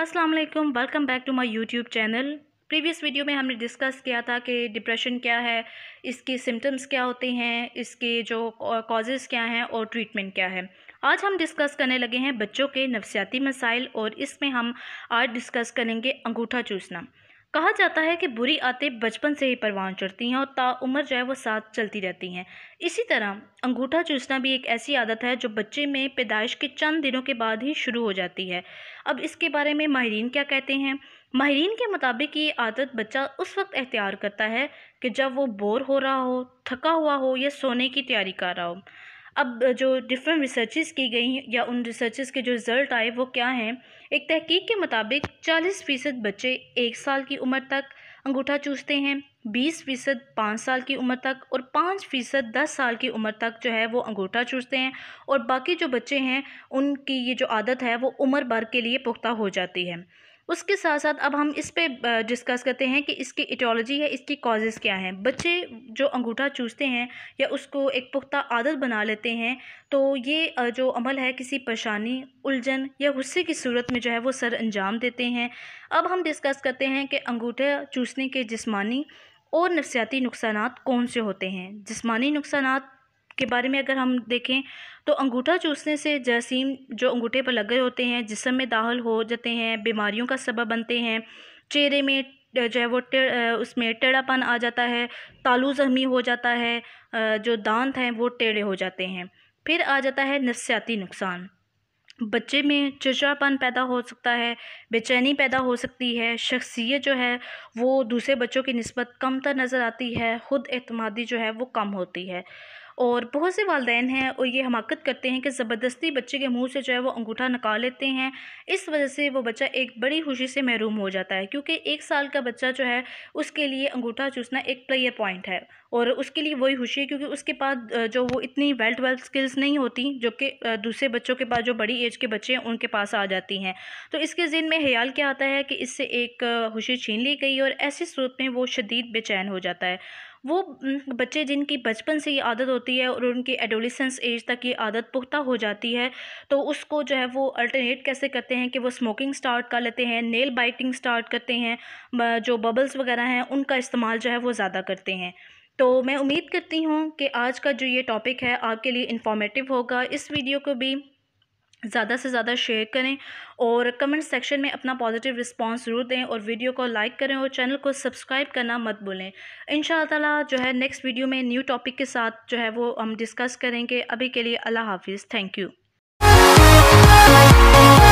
अस्सलाम वालेकुम welcome back to my YouTube channel previous video में हमने डिस्कस किया था कि डिप्रेशन क्या है इसके सिम्टम्स क्या होते हैं इसके जो कॉजेज़ क्या हैं और ट्रीटमेंट क्या है आज हम डिस्कस करने लगे हैं बच्चों के नफसियाती मसाइल और इसमें हम आज डिस्कस करेंगे अंगूठा चूसना कहा जाता है कि बुरी आते बचपन से ही परवान चढ़ती हैं और ताम्र जो है वो साथ चलती रहती हैं इसी तरह अंगूठा चूसना भी एक ऐसी आदत है जो बच्चे में पैदाइश के चंद दिनों के बाद ही शुरू हो जाती है अब इसके बारे में माहरीन क्या कहते हैं माहरीन के मुताबिक ये आदत बच्चा उस वक्त एहतियार करता है कि जब वो बोर हो रहा हो थका हुआ हो या सोने की तैयारी कर रहा हो अब जो डिफरेंट रिसर्चेस की गई या उन रिसर्चेस के जो रिज़ल्ट आए वो क्या हैं एक तहकीक के मुताबिक 40 फ़ीसद बच्चे एक साल की उम्र तक अंगूठा चूसते हैं 20 फ़ीसद पाँच साल की उम्र तक और पाँच फ़ीसद दस साल की उम्र तक जो है वो अंगूठा चूसते हैं और बाकी जो बच्चे हैं उनकी ये जो आदत है वो उम्र भर के लिए पुख्ता हो जाती है उसके साथ साथ अब हम इस पर डिस्कस करते हैं कि इसकी इटोलॉजी है इसकी कॉजेज़ क्या हैं बच्चे जो अंगूठा चूसते हैं या उसको एक पुख्ता आदत बना लेते हैं तो ये जो अमल है किसी परेशानी उलझन या गुस्से की सूरत में जो है वो सर अंजाम देते हैं अब हम डिस्कस करते हैं कि अंगूठा चूसने के जिसमानी और नफसियाती नुकसान कौन से होते हैं जिसमानी नुकसान के बारे में अगर हम देखें तो अंगूठा चूसने से जरासीम जो अंगूठे पर लगे होते हैं जिसम में दाहल हो जाते हैं बीमारियों का सबब बनते हैं चेहरे में जो है वो टे उसमें टेढ़ापन आ जाता है तालू जहमी हो जाता है जो दांत हैं वो टेढ़े हो जाते हैं फिर आ जाता है नफसियाती नुकसान बच्चे में चिड़चिड़ापन पैदा हो सकता है बेचैनी पैदा हो सकती है शख्सियत जो है वो दूसरे बच्चों की नस्बत कम तर नज़र आती है ख़ुद अतमादी जो है वो कम होती है और बहुत से वालदे हैं और ये हमाकत करते हैं कि ज़बरदस्ती बच्चे के मुंह से जो है वो अंगूठा निकाल लेते हैं इस वजह से वो बच्चा एक बड़ी खुशी से महरूम हो जाता है क्योंकि एक साल का बच्चा जो है उसके लिए अंगूठा चूसना एक प्लेयर पॉइंट है और उसके लिए वही खुशी है क्योंकि उसके पास जो वो इतनी वेल्थ वेल्थ स्किल्स नहीं होती जो कि दूसरे बच्चों के पास जो बड़ी एज के बच्चे हैं उनके पास आ जाती हैं तो इसके जिन में ख्याल क्या आता है कि इससे एक खुशी छीन ली गई और ऐसी सूरत में वो शदीद बेचैन हो जाता है वो बच्चे जिनकी बचपन से ये आदत होती है और उनकी एडोलिसंस एज तक ये आदत पुख्ता हो जाती है तो उसको जो है वो अल्टरनेट कैसे करते हैं कि वो स्मोकिंग स्टार्ट कर लेते हैं नेल बाइटिंग स्टार्ट करते हैं जो बबल्स वगैरह हैं उनका इस्तेमाल जो है वो ज़्यादा करते हैं तो मैं उम्मीद करती हूँ कि आज का जो ये टॉपिक है आपके लिए इन्फॉर्मेटिव होगा इस वीडियो को भी ज़्यादा से ज़्यादा शेयर करें और कमेंट सेक्शन में अपना पॉजिटिव रिस्पांस ज़रूर दें और वीडियो को लाइक करें और चैनल को सब्सक्राइब करना मत भूलें इन शाला जो है नेक्स्ट वीडियो में न्यू टॉपिक के साथ जो है वो हम डिस्कस करेंगे अभी के लिए अल्लाह हाफिज़ थैंक यू